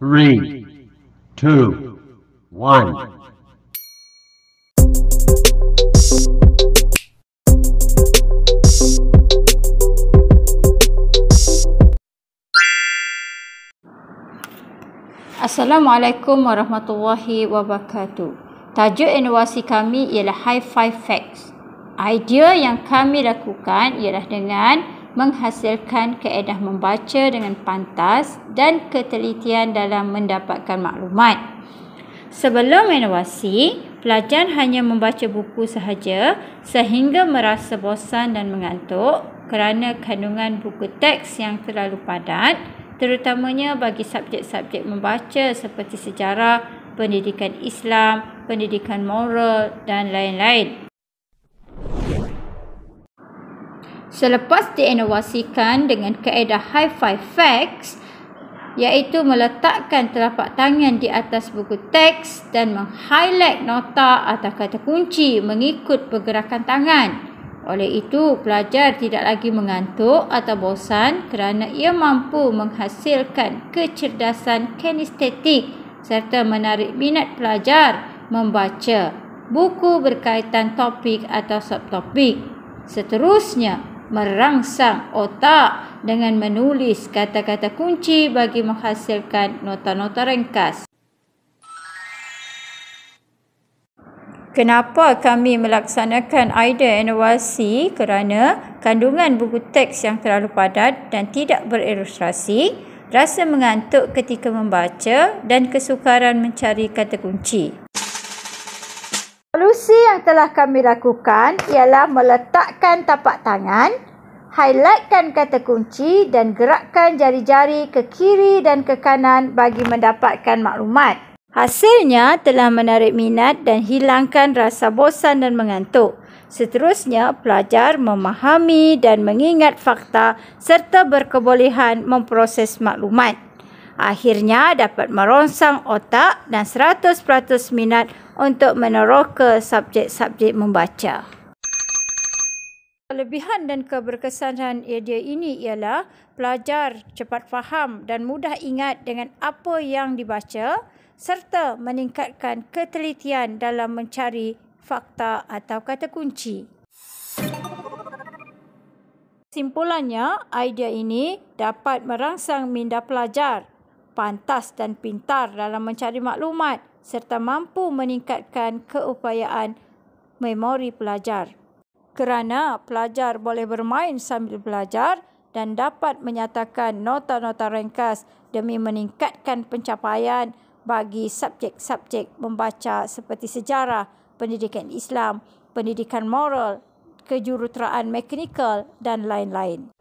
Three, two, one. Assalamualaikum warahmatullahi wabarakatuh. Tajuk inovasi kami ialah High Five Facts. Idea yang kami lakukan ialah dengan menghasilkan keedah membaca dengan pantas dan ketelitian dalam mendapatkan maklumat. Sebelum inovasi, pelajar hanya membaca buku sahaja sehingga merasa bosan dan mengantuk kerana kandungan buku teks yang terlalu padat, terutamanya bagi subjek-subjek membaca seperti sejarah, pendidikan Islam, pendidikan moral dan lain-lain. selepas diinovasikan dengan kaedah high five facts iaitu meletakkan telapak tangan di atas buku teks dan meng-highlight nota atau kata kunci mengikut pergerakan tangan. Oleh itu, pelajar tidak lagi mengantuk atau bosan kerana ia mampu menghasilkan kecerdasan kinestetik serta menarik minat pelajar membaca buku berkaitan topik atau subtopik. Seterusnya, merangsang otak dengan menulis kata-kata kunci bagi menghasilkan nota-nota ringkas. Kenapa kami melaksanakan idea inovasi? Kerana kandungan buku teks yang terlalu padat dan tidak berilustrasi, rasa mengantuk ketika membaca dan kesukaran mencari kata kunci solusi yang telah kami lakukan ialah meletakkan tapak tangan, highlightkan kata kunci dan gerakkan jari-jari ke kiri dan ke kanan bagi mendapatkan maklumat. Hasilnya telah menarik minat dan hilangkan rasa bosan dan mengantuk. Seterusnya, pelajar memahami dan mengingat fakta serta berkebolehan memproses maklumat akhirnya dapat meronsang otak dan 100% minat untuk meneroka subjek-subjek membaca. Kelebihan dan keberkesanan idea ini ialah pelajar cepat faham dan mudah ingat dengan apa yang dibaca serta meningkatkan ketelitian dalam mencari fakta atau kata kunci. Simpulannya, idea ini dapat merangsang minda pelajar pantas dan pintar dalam mencari maklumat serta mampu meningkatkan keupayaan memori pelajar. Kerana pelajar boleh bermain sambil belajar dan dapat menyatakan nota-nota ringkas demi meningkatkan pencapaian bagi subjek-subjek membaca seperti sejarah, pendidikan Islam, pendidikan moral, kejuruteraan mekanikal dan lain-lain.